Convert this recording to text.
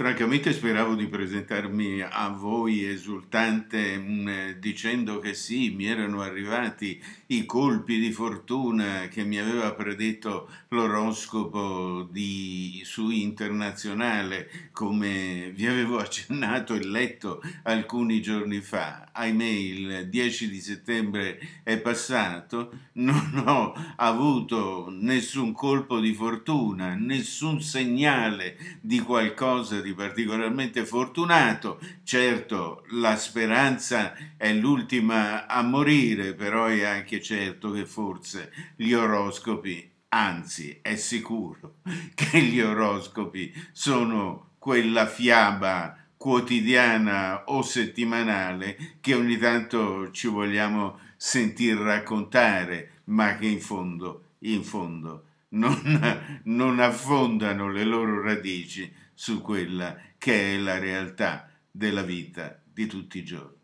Francamente speravo di presentarmi a voi esultante mm, dicendo che sì, mi erano arrivati i colpi di fortuna che mi aveva predetto l'oroscopo su internazionale, come vi avevo accennato e letto alcuni giorni fa. Ahimè, il 10 di settembre è passato, non ho avuto nessun colpo di fortuna, nessun segnale di qualcosa di stati particolarmente fortunato, certo la speranza è l'ultima a morire, però è anche certo che forse gli oroscopi, anzi è sicuro che gli oroscopi sono quella fiaba quotidiana o settimanale che ogni tanto ci vogliamo sentir raccontare, ma che in fondo, in fondo, non, non affondano le loro radici su quella che è la realtà della vita di tutti i giorni.